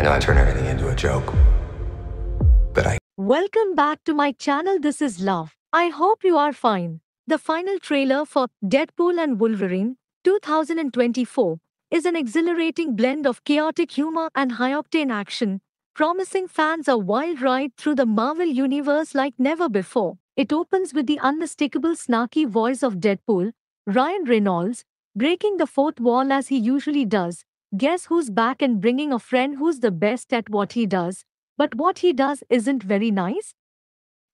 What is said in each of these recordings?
I know I turn everything into a joke, but I. Welcome back to my channel. This is Love. I hope you are fine. The final trailer for Deadpool and Wolverine 2024 is an exhilarating blend of chaotic humor and high octane action, promising fans a wild ride through the Marvel universe like never before. It opens with the unmistakable snarky voice of Deadpool, Ryan Reynolds, breaking the fourth wall as he usually does, Guess who's back and bringing a friend who's the best at what he does, but what he does isn't very nice?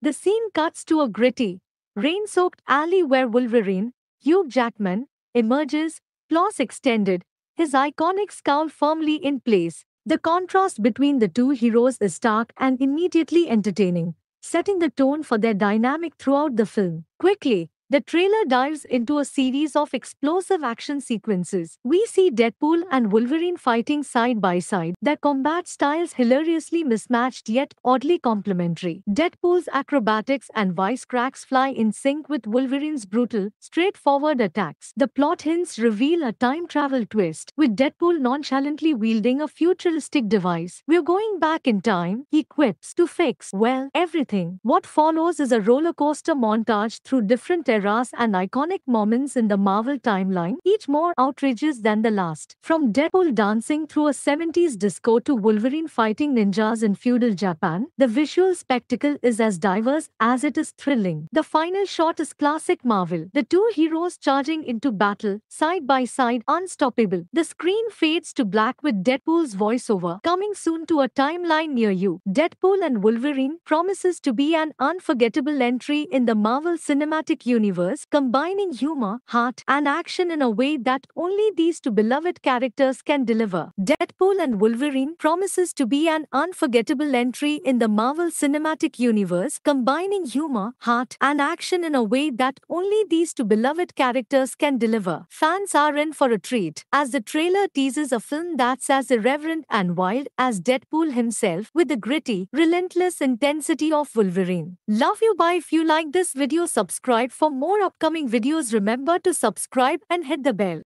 The scene cuts to a gritty, rain soaked alley where Wolverine, Hugh Jackman, emerges, claws extended, his iconic scowl firmly in place. The contrast between the two heroes is stark and immediately entertaining, setting the tone for their dynamic throughout the film. Quickly, the trailer dives into a series of explosive action sequences. We see Deadpool and Wolverine fighting side by side, their combat styles hilariously mismatched yet oddly complementary. Deadpool's acrobatics and wisecracks fly in sync with Wolverine's brutal, straightforward attacks. The plot hints reveal a time travel twist, with Deadpool nonchalantly wielding a futuristic device. We're going back in time, he quips, to fix, well, everything. What follows is a roller coaster montage through different eras and iconic moments in the Marvel timeline, each more outrageous than the last. From Deadpool dancing through a 70s disco to Wolverine fighting ninjas in feudal Japan, the visual spectacle is as diverse as it is thrilling. The final shot is classic Marvel. The two heroes charging into battle, side by side, unstoppable. The screen fades to black with Deadpool's voiceover, coming soon to a timeline near you. Deadpool and Wolverine promises to be an unforgettable entry in the Marvel Cinematic Universe universe, combining humor, heart, and action in a way that only these two beloved characters can deliver. Deadpool and Wolverine promises to be an unforgettable entry in the Marvel Cinematic Universe, combining humor, heart, and action in a way that only these two beloved characters can deliver. Fans are in for a treat, as the trailer teases a film that's as irreverent and wild as Deadpool himself with the gritty, relentless intensity of Wolverine. Love you Bye! if you like this video subscribe for more upcoming videos remember to subscribe and hit the bell.